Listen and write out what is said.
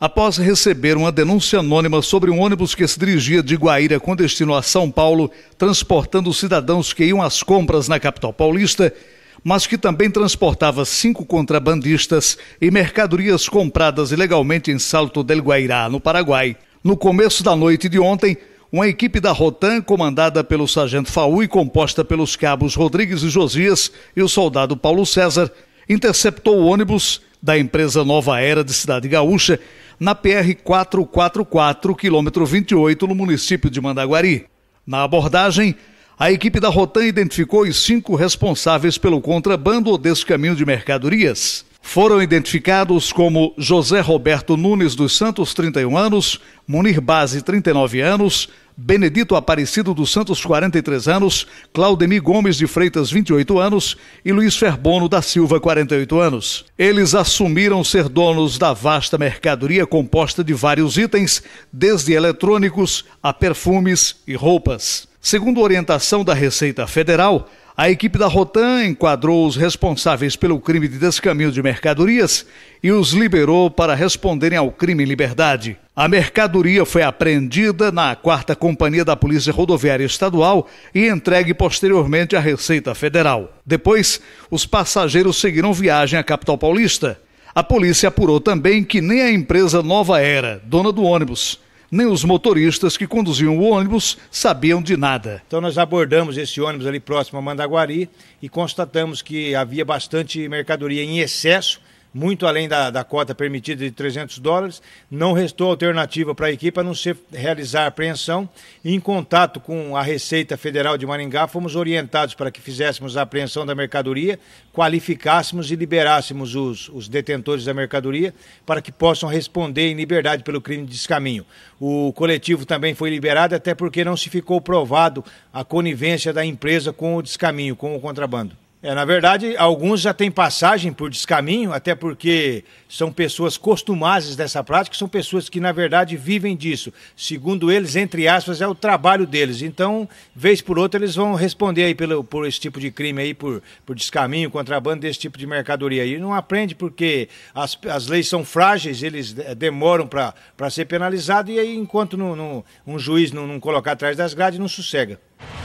Após receber uma denúncia anônima sobre um ônibus que se dirigia de Guaíra com destino a São Paulo, transportando cidadãos que iam às compras na capital paulista, mas que também transportava cinco contrabandistas e mercadorias compradas ilegalmente em Salto del Guairá, no Paraguai. No começo da noite de ontem, uma equipe da Rotan, comandada pelo sargento Faú e composta pelos cabos Rodrigues e Josias e o soldado Paulo César, interceptou o ônibus da empresa Nova Era de Cidade Gaúcha, na PR 444, quilômetro 28, no município de Mandaguari. Na abordagem, a equipe da Rotan identificou os cinco responsáveis pelo contrabando desse caminho de mercadorias foram identificados como José Roberto Nunes dos Santos, 31 anos, Munir Base, 39 anos, Benedito Aparecido dos Santos, 43 anos, Claudemir Gomes de Freitas, 28 anos e Luiz Ferbono da Silva, 48 anos. Eles assumiram ser donos da vasta mercadoria composta de vários itens, desde eletrônicos a perfumes e roupas. Segundo orientação da Receita Federal, a equipe da Rotan enquadrou os responsáveis pelo crime de descaminho de mercadorias e os liberou para responderem ao crime em liberdade. A mercadoria foi apreendida na quarta companhia da Polícia Rodoviária Estadual e entregue posteriormente à Receita Federal. Depois, os passageiros seguiram viagem à capital paulista. A polícia apurou também que nem a empresa Nova Era, dona do ônibus, nem os motoristas que conduziam o ônibus sabiam de nada. Então nós abordamos esse ônibus ali próximo a Mandaguari e constatamos que havia bastante mercadoria em excesso muito além da, da cota permitida de 300 dólares, não restou alternativa para a equipe a não ser realizar a apreensão. Em contato com a Receita Federal de Maringá, fomos orientados para que fizéssemos a apreensão da mercadoria, qualificássemos e liberássemos os, os detentores da mercadoria para que possam responder em liberdade pelo crime de descaminho. O coletivo também foi liberado, até porque não se ficou provado a conivência da empresa com o descaminho, com o contrabando. É, na verdade, alguns já têm passagem por descaminho, até porque são pessoas costumazes dessa prática, são pessoas que, na verdade, vivem disso. Segundo eles, entre aspas, é o trabalho deles. Então, vez por outra, eles vão responder aí pelo, por esse tipo de crime aí, por, por descaminho, contrabando desse tipo de mercadoria. E não aprende porque as, as leis são frágeis, eles demoram para ser penalizado, e aí, enquanto não, um juiz não, não colocar atrás das grades, não sossega.